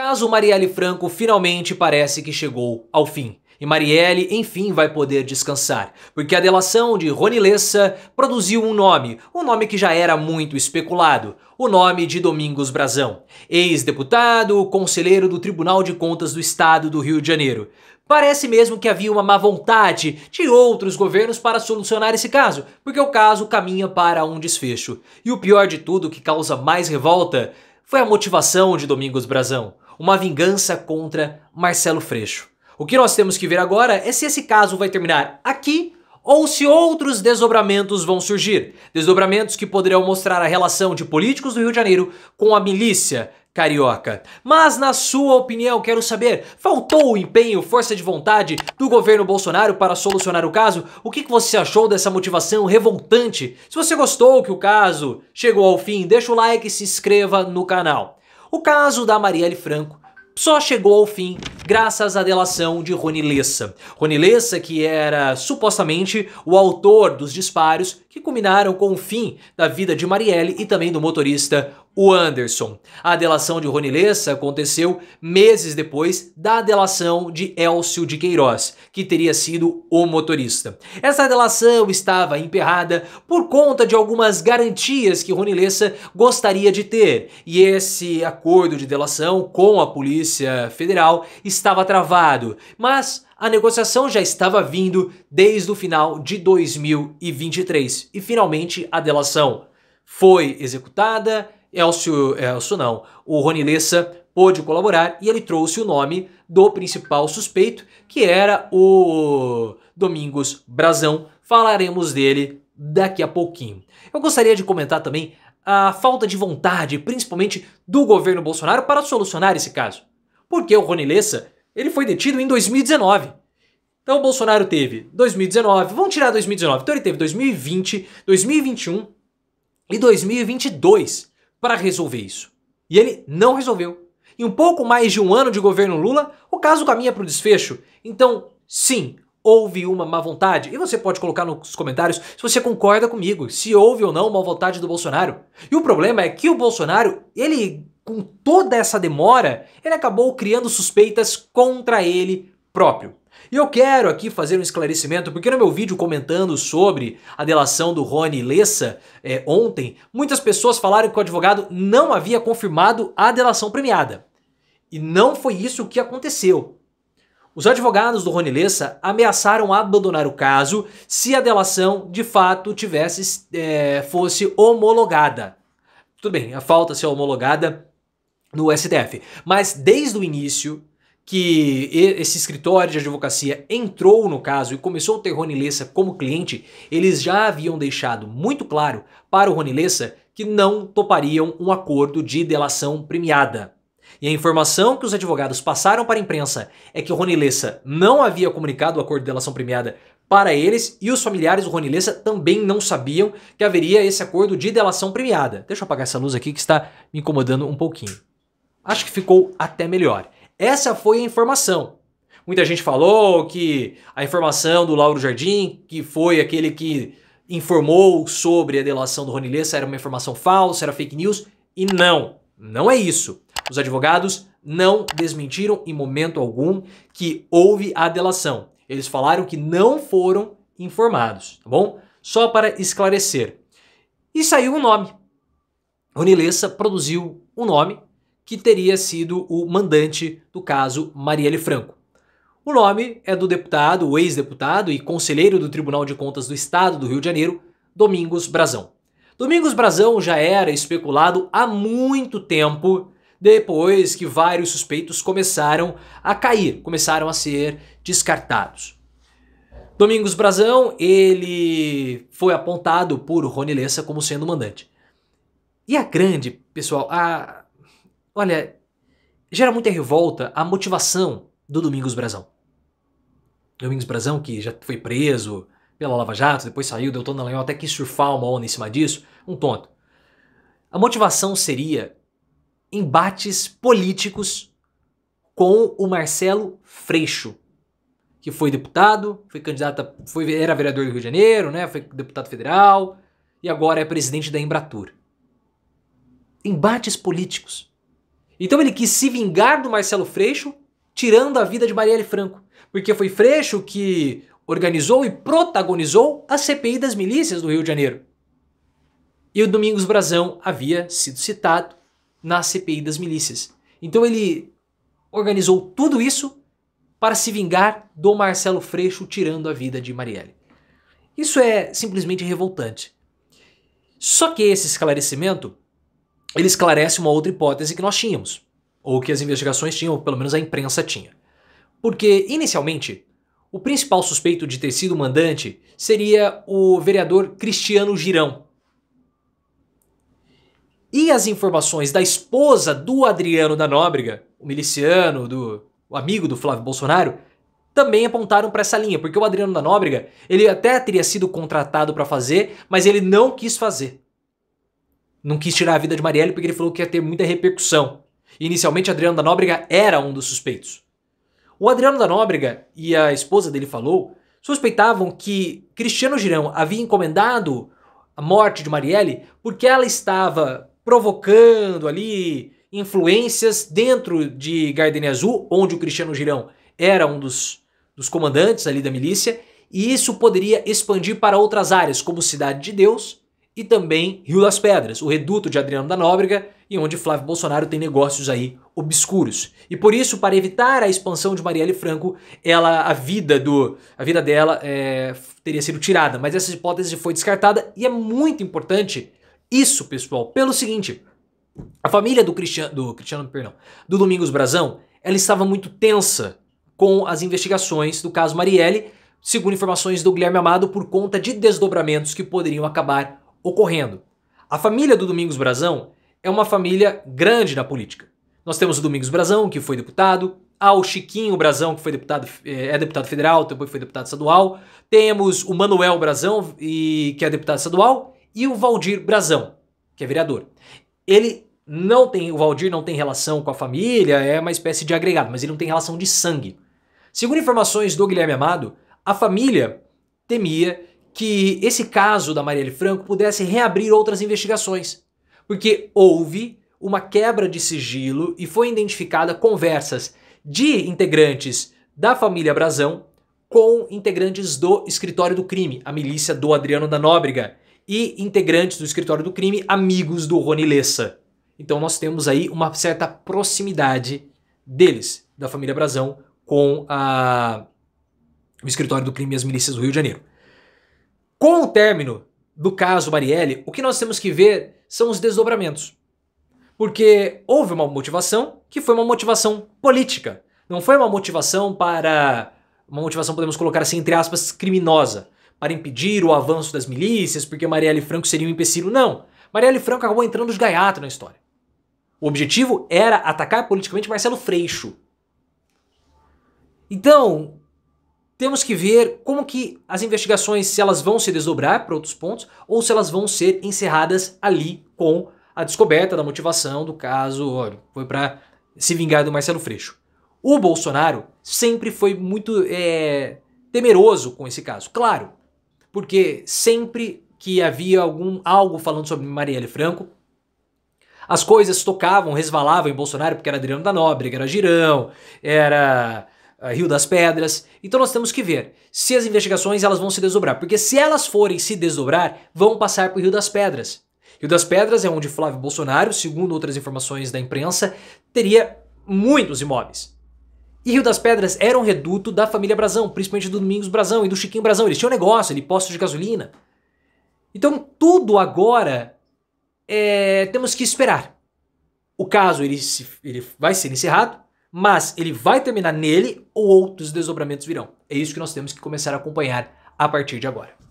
Caso Marielle Franco finalmente parece que chegou ao fim. E Marielle, enfim, vai poder descansar, porque a delação de Rony Lessa produziu um nome, um nome que já era muito especulado, o nome de Domingos Brazão, ex-deputado, conselheiro do Tribunal de Contas do Estado do Rio de Janeiro. Parece mesmo que havia uma má vontade de outros governos para solucionar esse caso, porque o caso caminha para um desfecho. E o pior de tudo, que causa mais revolta, foi a motivação de Domingos Brazão uma vingança contra Marcelo Freixo. O que nós temos que ver agora é se esse caso vai terminar aqui ou se outros desdobramentos vão surgir. Desdobramentos que poderão mostrar a relação de políticos do Rio de Janeiro com a milícia carioca. Mas, na sua opinião, quero saber: faltou o empenho, força de vontade do governo Bolsonaro para solucionar o caso? O que, você achou dessa motivação revoltante? Se você gostou que o caso chegou ao fim, deixa o like e se inscreva no canal. O caso da Marielle Franco só chegou ao fim graças à delação de Rony Lessa. Rony Lessa, que era supostamente o autor dos disparos que culminaram com o fim da vida de Marielle e também do motorista o Anderson. A delação de Rony Lessa aconteceu meses depois da delação de Elcio de Queiroz, que teria sido o motorista. Essa delação estava emperrada por conta de algumas garantias que Rony Lessa gostaria de ter, e esse acordo de delação com a Polícia Federal estava travado, mas a negociação já estava vindo desde o final de 2023 e finalmente a delação foi executada. Elcio, Elcio não, o Rony Lessa pôde colaborar e ele trouxe o nome do principal suspeito, que era o Domingos Brazão. Falaremos dele daqui a pouquinho. Eu gostaria de comentar também a falta de vontade, principalmente do governo Bolsonaro, para solucionar esse caso porque o Rony Lessa ele foi detido em 2019. Então o Bolsonaro teve 2019, vamos tirar 2019, então ele teve 2020, 2021 e 2022 para resolver isso. E ele não resolveu. Em um pouco mais de um ano de governo Lula, o caso caminha para o desfecho. Então, sim, houve uma má vontade. E você pode colocar nos comentários se você concorda comigo, se houve ou não uma vontade do Bolsonaro. E o problema é que o Bolsonaro, ele com toda essa demora, ele acabou criando suspeitas contra ele próprio. E eu quero aqui fazer um esclarecimento, porque no meu vídeo comentando sobre a delação do Rony Lessa é, ontem, muitas pessoas falaram que o advogado não havia confirmado a delação premiada. E não foi isso que aconteceu. Os advogados do Rony Lessa ameaçaram abandonar o caso se a delação de fato tivesse é, fosse homologada. Tudo bem, a falta ser homologada no STF. Mas desde o início que esse escritório de advocacia entrou no caso e começou o ter Rony Lessa como cliente, eles já haviam deixado muito claro para o Rony Lessa que não topariam um acordo de delação premiada. E a informação que os advogados passaram para a imprensa é que o Rony Lessa não havia comunicado o acordo de delação premiada para eles e os familiares do Rony Lessa também não sabiam que haveria esse acordo de delação premiada. Deixa eu apagar essa luz aqui que está me incomodando um pouquinho acho que ficou até melhor. Essa foi a informação. Muita gente falou que a informação do Lauro Jardim, que foi aquele que informou sobre a delação do Rony Lessa, era uma informação falsa, era fake news. E não, não é isso. Os advogados não desmentiram em momento algum que houve a delação. Eles falaram que não foram informados, tá bom? Só para esclarecer. E saiu o um nome. Rony Lessa produziu o um nome que teria sido o mandante do caso Marielle Franco. O nome é do deputado, o ex-deputado e conselheiro do Tribunal de Contas do Estado do Rio de Janeiro, Domingos Brazão. Domingos Brazão já era especulado há muito tempo depois que vários suspeitos começaram a cair, começaram a ser descartados. Domingos Brazão, ele foi apontado por Rony Lessa como sendo mandante. E a grande, pessoal, a, Olha, gera muita revolta a motivação do Domingos Brazão. Domingos Brazão, que já foi preso pela Lava Jato, depois saiu, deu todo na até que surfar uma onda em cima disso, um tonto. A motivação seria embates políticos com o Marcelo Freixo, que foi deputado, foi candidato, foi, era vereador do Rio de Janeiro, né? Foi deputado federal e agora é presidente da Embratur. Embates políticos. Então ele quis se vingar do Marcelo Freixo, tirando a vida de Marielle Franco, porque foi Freixo que organizou e protagonizou a CPI das milícias do Rio de Janeiro. E o Domingos Brazão havia sido citado na CPI das milícias. Então ele organizou tudo isso para se vingar do Marcelo Freixo tirando a vida de Marielle. Isso é simplesmente revoltante. Só que esse esclarecimento ele esclarece uma outra hipótese que nós tínhamos, ou que as investigações tinham, ou pelo menos a imprensa tinha. Porque, inicialmente, o principal suspeito de ter sido mandante seria o vereador Cristiano Girão. E as informações da esposa do Adriano da Nóbrega, o miliciano, do, o amigo do Flávio Bolsonaro, também apontaram para essa linha, porque o Adriano da Nóbrega, ele até teria sido contratado para fazer, mas ele não quis fazer não quis tirar a vida de Marielle porque ele falou que ia ter muita repercussão. inicialmente, Adriano da Nóbrega era um dos suspeitos. O Adriano da Nóbrega e a esposa dele falou suspeitavam que Cristiano Girão havia encomendado a morte de Marielle porque ela estava provocando ali influências dentro de Gardenia Azul, onde o Cristiano Girão era um dos, dos comandantes ali da milícia, e isso poderia expandir para outras áreas, como Cidade de Deus e também Rio das Pedras, o reduto de Adriano da Nóbrega e onde Flávio Bolsonaro tem negócios aí obscuros. E por isso, para evitar a expansão de Marielle Franco, ela a vida do a vida dela é, teria sido tirada, mas essa hipótese foi descartada e é muito importante isso, pessoal, pelo seguinte: a família do Cristiano, do Cristiano, perdão, do Domingos Brazão, ela estava muito tensa com as investigações do caso Marielle, segundo informações do Guilherme Amado, por conta de desdobramentos que poderiam acabar ocorrendo. A família do Domingos Brazão é uma família grande na política. Nós temos o Domingos Brazão, que foi deputado, há o Chiquinho Brazão, que foi deputado, eh, é deputado federal, também foi deputado estadual. Temos o Manuel Brazão, e, que é deputado estadual, e o Valdir Brazão, que é vereador. Ele não tem, o Valdir não tem relação com a família, é uma espécie de agregado, mas ele não tem relação de sangue. Segundo informações do Guilherme Amado, a família temia que esse caso da Marielle Franco pudesse reabrir outras investigações, porque houve uma quebra de sigilo e foi identificada conversas de integrantes da família Brazão com integrantes do escritório do crime, a milícia do Adriano da Nóbrega, e integrantes do escritório do crime, amigos do Rony Lessa. Então nós temos aí uma certa proximidade deles, da família Brazão, com a... o escritório do crime e as milícias do Rio de Janeiro. Com o término do caso Marielle, o que nós temos que ver são os desdobramentos. Porque houve uma motivação que foi uma motivação política. Não foi uma motivação para. Uma motivação, podemos colocar assim, entre aspas, criminosa. Para impedir o avanço das milícias, porque Marielle Franco seria um empecilho. Não. Marielle Franco acabou entrando de gaiato na história. O objetivo era atacar politicamente Marcelo Freixo. Então, temos que ver como que as investigações, se elas vão se desdobrar para outros pontos ou se elas vão ser encerradas ali com a descoberta da motivação do caso, olha, foi para se vingar do Marcelo Freixo. O Bolsonaro sempre foi muito é, temeroso com esse caso, claro, porque sempre que havia algum algo falando sobre Marielle Franco, as coisas tocavam, resvalavam em Bolsonaro, porque era Adriano da Nóbrega, era Girão, era eh, Rio das Pedras. Então nós temos que ver se as investigações elas vão se desdobrar, porque se elas forem se desdobrar, vão passar para o Rio das Pedras. Rio das Pedras é onde Flávio Bolsonaro, segundo outras informações da imprensa, teria muitos imóveis. E Rio das Pedras era um reduto da família Brasão, principalmente do Domingos Brasão e do Chiquinho Brasão. Eles tinham negócio, ele posto de gasolina. Então tudo agora é, temos que esperar. O caso ele, se, ele vai ser encerrado, mas ele vai terminar nele ou outros desdobramentos virão. É isso que nós temos que começar a acompanhar a partir de agora.